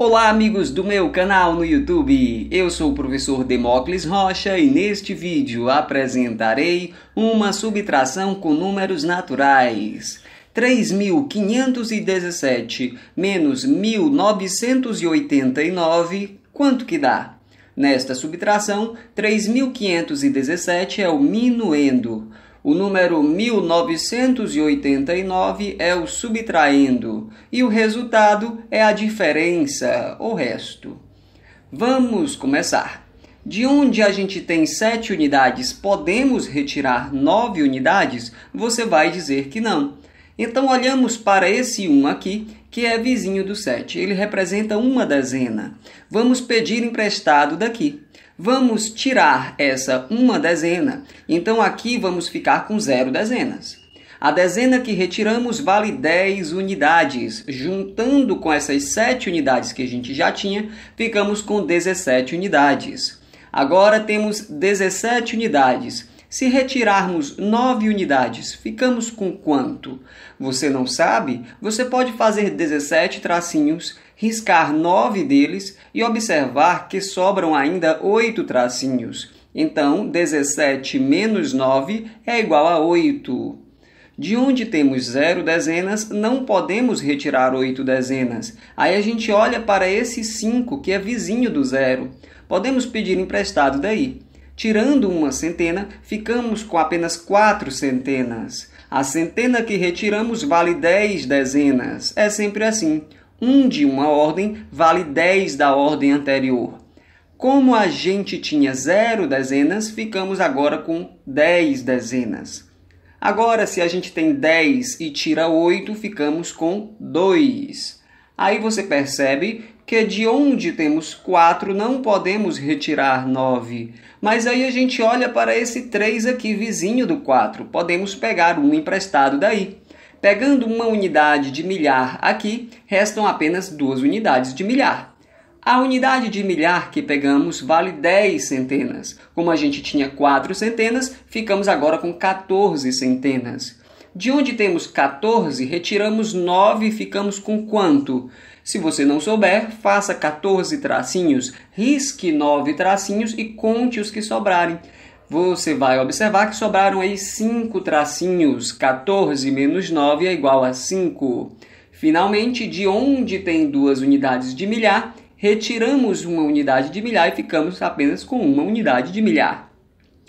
Olá, amigos do meu canal no YouTube. Eu sou o professor Demócles Rocha e neste vídeo apresentarei uma subtração com números naturais. 3.517 menos 1.989, quanto que dá? Nesta subtração, 3.517 é o minuendo. O número 1989 é o subtraendo e o resultado é a diferença, o resto. Vamos começar. De onde a gente tem 7 unidades, podemos retirar 9 unidades? Você vai dizer que não. Então olhamos para esse 1 aqui, que é vizinho do 7. Ele representa uma dezena. Vamos pedir emprestado daqui. Vamos tirar essa uma dezena. Então aqui vamos ficar com zero dezenas. A dezena que retiramos vale 10 unidades. Juntando com essas 7 unidades que a gente já tinha, ficamos com 17 unidades. Agora temos 17 unidades. Se retirarmos nove unidades, ficamos com quanto? Você não sabe? Você pode fazer 17 tracinhos, riscar nove deles e observar que sobram ainda oito tracinhos. Então, 17 menos 9 é igual a 8. De onde temos zero dezenas, não podemos retirar oito dezenas. Aí a gente olha para esse 5, que é vizinho do zero. Podemos pedir emprestado daí. Tirando uma centena, ficamos com apenas quatro centenas. A centena que retiramos vale dez dezenas. É sempre assim. Um de uma ordem vale dez da ordem anterior. Como a gente tinha zero dezenas, ficamos agora com dez dezenas. Agora, se a gente tem 10 e tira 8, ficamos com 2. Aí você percebe que de onde temos quatro não podemos retirar nove. Mas aí a gente olha para esse três aqui vizinho do quatro. Podemos pegar um emprestado daí. Pegando uma unidade de milhar aqui, restam apenas duas unidades de milhar. A unidade de milhar que pegamos vale 10 centenas. Como a gente tinha 4 centenas, ficamos agora com 14 centenas. De onde temos 14, retiramos 9 e ficamos com quanto? Se você não souber, faça 14 tracinhos, risque 9 tracinhos e conte os que sobrarem. Você vai observar que sobraram aí 5 tracinhos. 14 menos 9 é igual a 5. Finalmente, de onde tem duas unidades de milhar, retiramos uma unidade de milhar e ficamos apenas com uma unidade de milhar.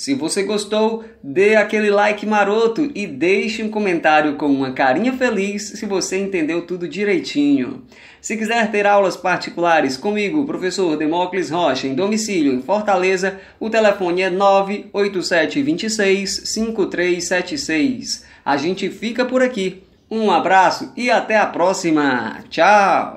Se você gostou, dê aquele like maroto e deixe um comentário com uma carinha feliz se você entendeu tudo direitinho. Se quiser ter aulas particulares comigo, professor Demócles Rocha, em domicílio em Fortaleza, o telefone é 98726 5376. A gente fica por aqui. Um abraço e até a próxima. Tchau!